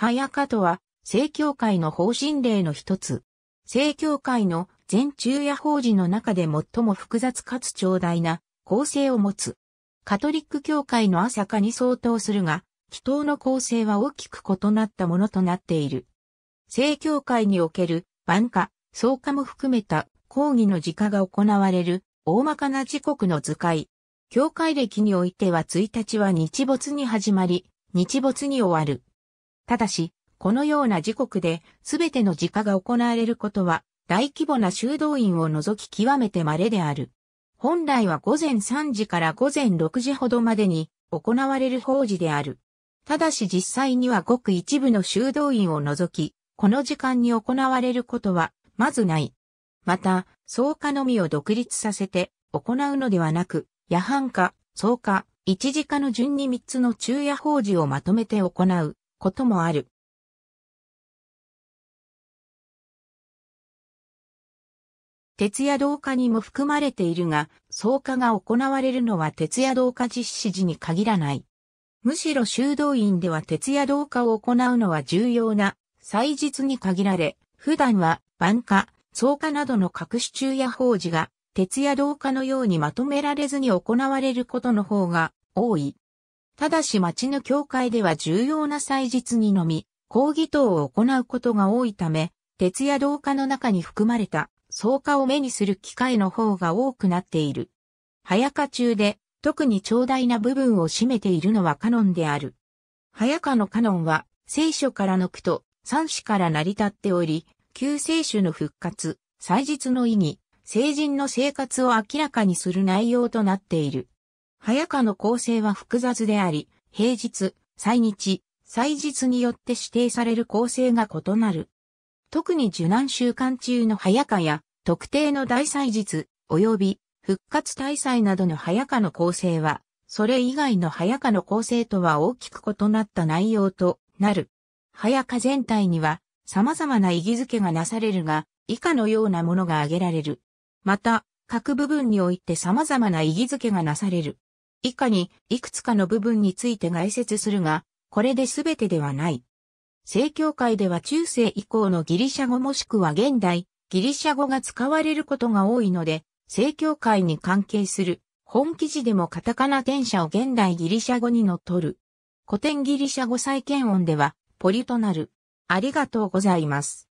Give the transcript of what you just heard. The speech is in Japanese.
早かとは、正教会の方針例の一つ。正教会の全中夜法事の中で最も複雑かつ長大な構成を持つ。カトリック教会の朝かに相当するが、祈祷の構成は大きく異なったものとなっている。正教会における晩夏、草課も含めた講義の時価が行われる大まかな時刻の図解。教会歴においては1日は日没に始まり、日没に終わる。ただし、このような時刻で全ての自家が行われることは大規模な修道院を除き極めて稀である。本来は午前3時から午前6時ほどまでに行われる法事である。ただし実際にはごく一部の修道院を除き、この時間に行われることはまずない。また、草加のみを独立させて行うのではなく、夜半か、草加、一時化の順に3つの昼夜法事をまとめて行う。こともある。徹夜同化にも含まれているが、草加が行われるのは徹夜同化実施時に限らない。むしろ修道院では徹夜同化を行うのは重要な、祭日に限られ、普段は、晩化、草加などの各種中や法事が、徹夜同化のようにまとめられずに行われることの方が多い。ただし町の教会では重要な祭日にのみ、抗議等を行うことが多いため、鉄や同化の中に含まれた草加を目にする機会の方が多くなっている。早化中で特に長大な部分を占めているのはカノンである。早化のカノンは聖書からの句と三子から成り立っており、旧聖書の復活、祭日の意義、成人の生活を明らかにする内容となっている。早川の構成は複雑であり、平日、祭日、祭日によって指定される構成が異なる。特に受難週間中の早川や、特定の大祭日、及び復活大祭などの早川の構成は、それ以外の早川の構成とは大きく異なった内容となる。早川全体には様々な意義づけがなされるが、以下のようなものが挙げられる。また、各部分において様々な意義づけがなされる。以下に、いくつかの部分について概説するが、これで全てではない。正教会では中世以降のギリシャ語もしくは現代、ギリシャ語が使われることが多いので、正教会に関係する本記事でもカタカナ転写を現代ギリシャ語にのっとる。古典ギリシャ語再建音では、ポリとなる。ありがとうございます。